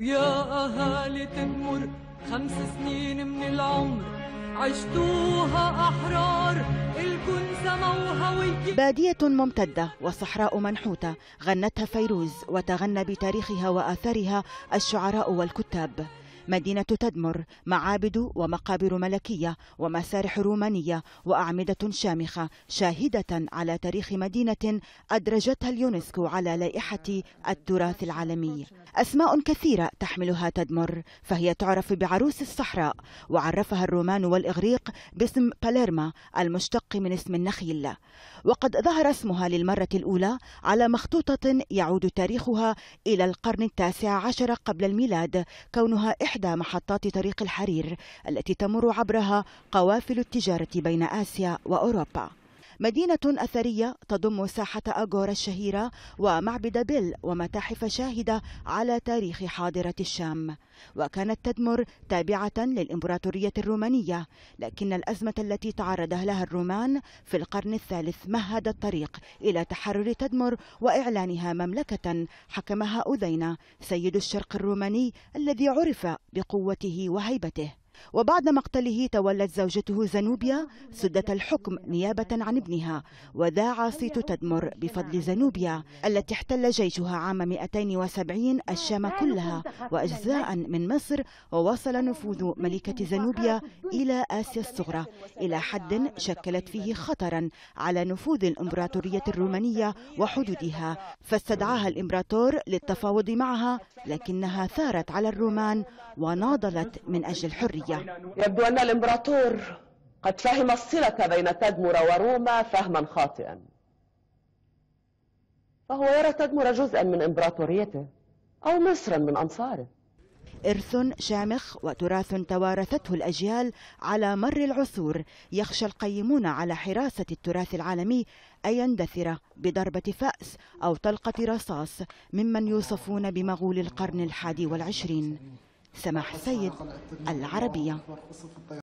يا أهالي تمر خمس سنين من العمر عشتوها أحرار الكون سما وهوية بادية ممتدة وصحراء منحوتة غنتها فيروز وتغنى بتاريخها وآثارها الشعراء والكتاب مدينة تدمر معابد ومقابر ملكية ومسارح رومانية وأعمدة شامخة شاهدة على تاريخ مدينة أدرجتها اليونسكو على لائحة التراث العالمي أسماء كثيرة تحملها تدمر فهي تعرف بعروس الصحراء وعرفها الرومان والإغريق باسم باليرما المشتق من اسم النخيل وقد ظهر اسمها للمرة الأولى على مخطوطة يعود تاريخها إلى القرن التاسع عشر قبل الميلاد كونها إحدى محطات طريق الحرير التي تمر عبرها قوافل التجارة بين آسيا وأوروبا مدينة أثرية تضم ساحة أغورا الشهيرة ومعبد بيل ومتاحف شاهدة على تاريخ حاضرة الشام وكانت تدمر تابعة للإمبراطورية الرومانية لكن الأزمة التي تعرض لها الرومان في القرن الثالث مهد الطريق إلى تحرر تدمر وإعلانها مملكة حكمها أذينا سيد الشرق الروماني الذي عرف بقوته وهيبته وبعد مقتله تولت زوجته زنوبيا سدة الحكم نيابة عن ابنها وذاع صيت تدمر بفضل زنوبيا التي احتل جيشها عام 270 الشام كلها وأجزاء من مصر ووصل نفوذ ملكة زنوبيا إلى آسيا الصغرى إلى حد شكلت فيه خطرا على نفوذ الإمبراطورية الرومانية وحدودها فاستدعاها الإمبراطور للتفاوض معها لكنها ثارت على الرومان وناضلت من أجل الحرية العافية يبدو أن الإمبراطور قد فهم الصلة بين تدمر وروما فهما خاطئا فهو يرى تدمر جزءا من إمبراطوريته أو مصرا من أنصاره إرث شامخ وتراث توارثته الأجيال على مر العصور يخشى القيمون على حراسة التراث العالمي أن يندثر بضربة فأس أو طلقة رصاص ممن يوصفون بمغول القرن الحادي والعشرين سماح سيد العربية